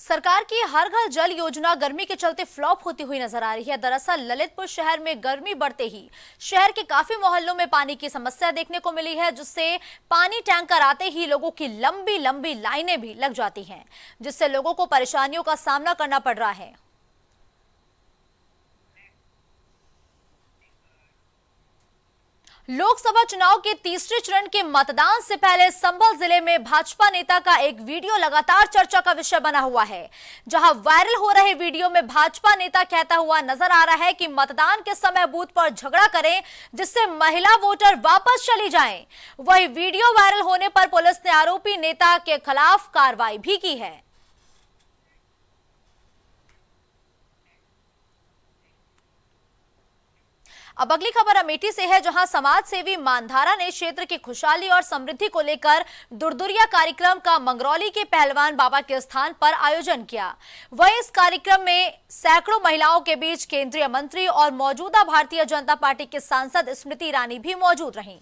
सरकार की हर घर जल योजना गर्मी के चलते फ्लॉप होती हुई नजर आ रही है दरअसल ललितपुर शहर में गर्मी बढ़ते ही शहर के काफी मोहल्लों में पानी की समस्या देखने को मिली है जिससे पानी टैंकर आते ही लोगों की लंबी लंबी लाइनें भी लग जाती हैं जिससे लोगों को परेशानियों का सामना करना पड़ रहा है लोकसभा चुनाव के तीसरे चरण के मतदान से पहले संभल जिले में भाजपा नेता का एक वीडियो लगातार चर्चा का विषय बना हुआ है जहां वायरल हो रहे वीडियो में भाजपा नेता कहता हुआ नजर आ रहा है कि मतदान के समय बूथ पर झगड़ा करें जिससे महिला वोटर वापस चली जाएं। वही वीडियो वायरल होने पर पुलिस ने आरोपी नेता के खिलाफ कार्रवाई भी की है अब अगली खबर अमेठी से है जहां समाज सेवी मानधारा ने क्षेत्र की खुशहाली और समृद्धि को लेकर दुर्दुरिया कार्यक्रम का मंगरौली के पहलवान बाबा के स्थान पर आयोजन किया वह इस कार्यक्रम में सैकड़ों महिलाओं के बीच केंद्रीय मंत्री और मौजूदा भारतीय जनता पार्टी के सांसद स्मृति ईरानी भी मौजूद रहीं